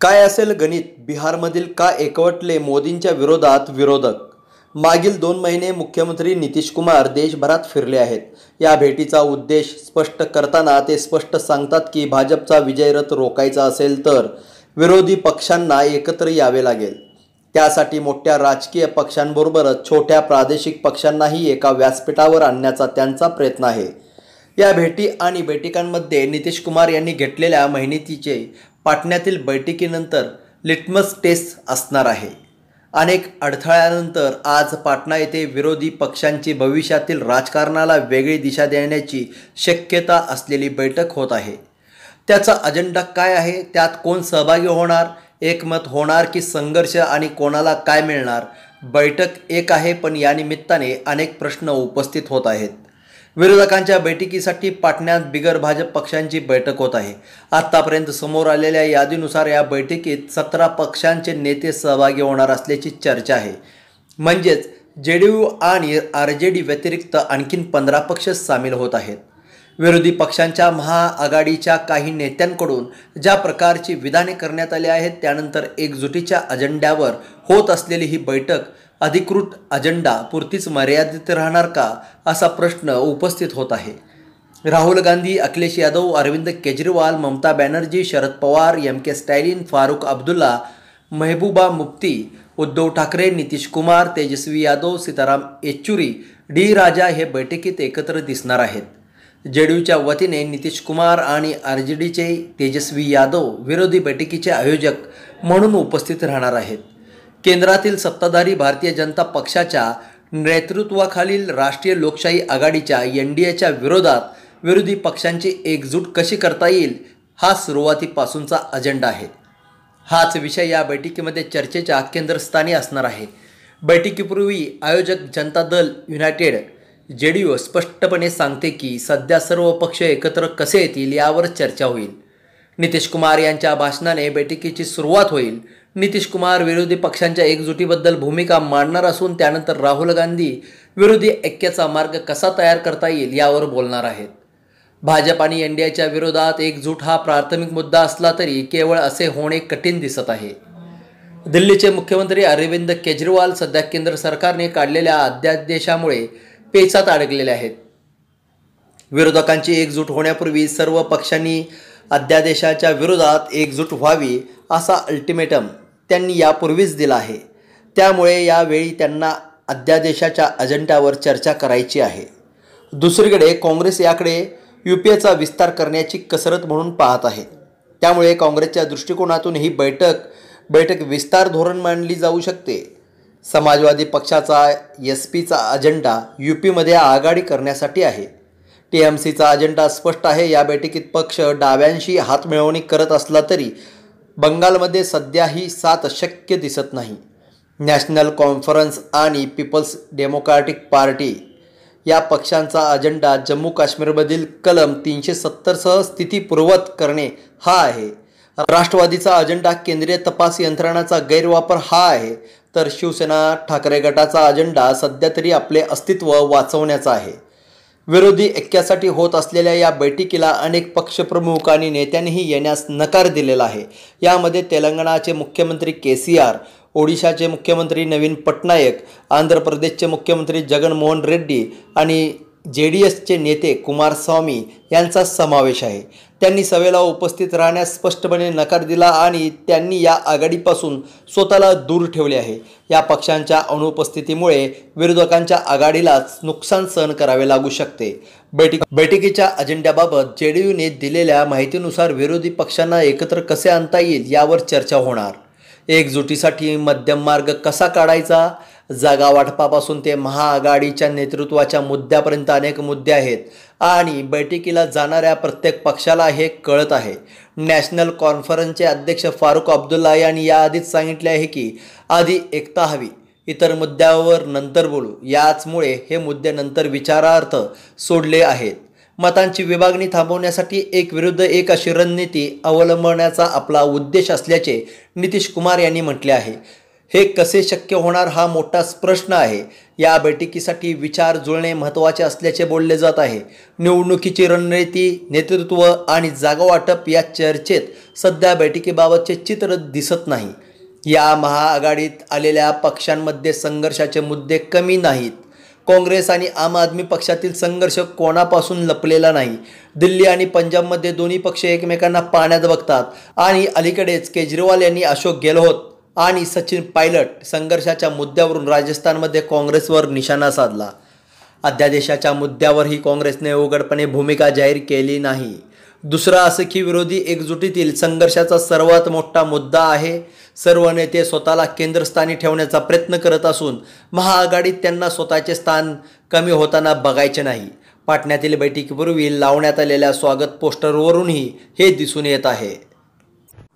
काय असेल गणित बिहारमधील का एकवटले मोदींच्या विरोधात विरोधक मागील दोन महिने मुख्यमंत्री नितीश कुमार देशभरात फिरले आहेत या भेटीचा उद्देश स्पष्ट करताना ते स्पष्ट सांगतात की भाजपचा विजयरथ रोखायचा असेल तर विरोधी पक्षांना एकत्र यावे लागेल त्यासाठी मोठ्या राजकीय पक्षांबरोबरच छोट्या प्रादेशिक पक्षांनाही एका व्यासपीठावर आणण्याचा त्यांचा प्रयत्न आहे या भेटी आणि बैठकांमध्ये नितीश कुमार यांनी घेतलेल्या मेहनतीचे पाटण्यातील बैठकीनंतर लिटमस टेस्ट असणार आहे अनेक अडथळ्यानंतर आज पाटणा येथे विरोधी पक्षांची भविष्यातील राजकारणाला वेगळी दिशा देण्याची शक्यता असलेली बैठक होत आहे त्याचा अजेंडा काय आहे त्यात कोण सहभागी होणार एकमत होणार की संघर्ष आणि कोणाला काय मिळणार बैठक एक आहे पण यानिमित्ताने अनेक प्रश्न उपस्थित होत आहेत विरोधकांच्या बैठकीसाठी पाटण्यात बिगर भाजप पक्षांची बैठक होत आहे आत्तापर्यंत समोर आलेल्या यादीनुसार या बैठकीत सतरा पक्षांचे नेते सहभागी होणार असल्याची चर्चा आहे म्हणजेच जे डी यू आणि आर जे डी व्यतिरिक्त आणखीन पंधरा पक्ष सामील होत आहेत विरोधी पक्षांच्या महाआघाडीच्या काही नेत्यांकडून ज्या प्रकारची विधाने करण्यात आली आहेत त्यानंतर एकजुटीच्या अजेंड्यावर होत असलेली ही बैठक अधिकृत अजेंडा पुरतीच मर्यादित राहणार का असा प्रश्न उपस्थित होत आहे Rahul Gandhi Akhilesh Yadav Arvind Kejriwal Mamata Banerjee Sharad Pawar M K Stalin Farooq Abdullah Mehbooba Mufti Uddhav Thackeray Nitish Kumar Tejashwi Yadav Sitaram Yechury D Raja हे बैठकीत एकत्र दिसणार आहेत जेडीयूच्या वतीने नितीश कुमार आणि आर जे डीचे तेजस्वी यादव विरोधी बैठकीचे आयोजक म्हणून उपस्थित राहणार आहेत केंद्रातील सत्ताधारी भारतीय जनता पक्षाच्या नेतृत्वाखालील राष्ट्रीय लोकशाही आघाडीच्या एन डी एच्या विरोधात विरोधी पक्षांची एकजूट कशी करता येईल हा सुरुवातीपासूनचा अजेंडा आहे हाच विषय या बैठकीमध्ये चर्चेच्या केंद्रस्थानी असणार आहे बैठकीपूर्वी आयोजक जनता दल युनायटेड जे डी यू स्पष्टपणे सांगते की सध्या सर्व पक्ष एकत्र कसे येतील यावर चर्चा होईल नितीश कुमार यांच्या भाषणाने बैठकीची सुरुवात होईल नितीश कुमार विरोधी पक्षांच्या एकजुटीबद्दल भूमिका मांडणार असून त्यानंतर राहुल गांधी विरोधी ऐक्याचा मार्ग कसा तयार करता येईल यावर बोलणार आहेत भाजप आणि एनडीएच्या विरोधात एकजूट हा प्राथमिक मुद्दा असला तरी केवळ असे होणे कठीण दिसत आहे दिल्लीचे मुख्यमंत्री अरविंद केजरीवाल सध्या केंद्र सरकारने काढलेल्या अध्यादेशामुळे पेचात अडकलेले आहेत विरोधकांची एकजूट होण्यापूर्वी सर्व पक्षांनी अध्यादेशाच्या विरोधात एकजूट व्हावी असा अल्टिमेटम त्यांनी यापूर्वीच दिला आहे त्यामुळे यावेळी त्यांना अध्यादेशाच्या अजेंड्यावर चर्चा करायची आहे दुसरीकडे काँग्रेस याकडे यू पी एचा विस्तार करण्याची कसरत म्हणून पाहत आहे त्यामुळे काँग्रेसच्या दृष्टिकोनातून ही बैठक बैठक विस्तार धोरण मानली जाऊ शकते समाजवादी पक्षाचा एस पीचा अजेंडा यू पीमध्ये आघाडी करण्यासाठी आहे टीएमसीचा अजेंडा स्पष्ट आहे या बैठकीत पक्ष डाव्यांशी हातमिळवणी करत असला तरी बंगालमध्ये सध्या ही साथ शक्य दिसत नाही नॅशनल कॉन्फरन्स आणि पीपल्स डेमोक्रॅटिक पार्टी या पक्षांचा अजेंडा जम्मू काश्मीरमधील कलम तीनशे सत्तरसह स्थिती पूर्वत करणे हा आहे राष्ट्रवादीचा अजेंडा केंद्रीय तपास यंत्रणाचा गैरवापर हा आहे तर शिवसेना ठाकरे गटाचा अजेंडा सध्या तरी आपले अस्तित्व वाचवण्याचा आहे विरोधी ऐक्यासाठी होत असलेल्या या बैठकीला अनेक पक्षप्रमुख आणि नेत्यांनीही येण्यास नकार दिलेला आहे यामध्ये तेलंगणाचे मुख्यमंत्री के सी आर ओडिशाचे मुख्यमंत्री नवीन पटनायक आंध्र प्रदेशचे मुख्यमंत्री जगनमोहन रेड्डी आणि जे डी एसचे नेते कुमारस्वामी यांचा समावेश आहे त्यांनी सभेला उपस्थित राहण्यास स्पष्टपणे नकार दिला आणि त्यांनी या आघाडीपासून स्वतःला दूर ठेवले आहे या पक्षांच्या अनुपस्थितीमुळे विरोधकांच्या आघाडीलाच नुकसान सहन करावे लागू शकते बैठक बैठकीच्या अजेंड्याबाबत जे डी यूने दिलेल्या माहितीनुसार विरोधी पक्षांना एकत्र कसे आणता येईल यावर चर्चा होणार एकजुटीसाठी मध्यम मार्ग कसा काढायचा जागा वाटपापासून ते महाआघाडीच्या नेतृत्वाच्या मुद्द्यापर्यंत अनेक मुद्दे आहेत आणि बैठकीला जाणाऱ्या प्रत्येक पक्षाला हे कळत आहे नॅशनल कॉन्फरन्सचे अध्यक्ष फारुख अब्दुल्ला यांनी याआधीच सांगितले आहे की आधी एकता हवी इतर मुद्द्यावर नंतर बोलू याचमुळे हे मुद्दे नंतर विचारार्थ सोडले आहेत मतांची विभागणी थांबवण्यासाठी एक विरुद्ध एक अशी रणनीती अवलंबण्याचा आपला उद्देश असल्याचे नितीश कुमार यांनी म्हटले आहे हे कसे शक्य होणार हा मोठाच प्रश्न आहे या बैठकीसाठी विचार जुळणे महत्त्वाचे असल्याचे बोलले जात आहे निवडणुकीची रणनीती नेतृत्व आणि जागा वाटप या चर्चेत सध्या बैठकीबाबतचे चित्र दिसत नाही या महाआघाडीत आलेल्या पक्षांमध्ये संघर्षाचे मुद्दे कमी नाहीत काँग्रेस आणि आम आदमी पक्षातील संघर्ष कोणापासून लपलेला नाही दिल्ली आणि पंजाबमध्ये दोन्ही पक्ष एकमेकांना पाण्यात बघतात आणि अलीकडेच केजरीवाल यांनी अशोक गेहलोत आणि सचिन पायलट संघर्षाच्या मुद्द्यावरून राजस्थानमध्ये काँग्रेसवर निशाणा साधला अध्यादेशाच्या मुद्द्यावरही काँग्रेसने उघडपणे भूमिका जाहीर केली नाही दुसरा असं की विरोधी एकजुटीतील संघर्षाचा सर्वात मोठा मुद्दा आहे सर्व नेते स्वतःला केंद्रस्थानी ठेवण्याचा प्रयत्न करत असून महाआघाडीत त्यांना स्वतःचे स्थान कमी होताना बघायचे नाही पाटण्यातील बैठकीपूर्वी लावण्यात आलेल्या स्वागत पोस्टरवरूनही हे दिसून येत आहे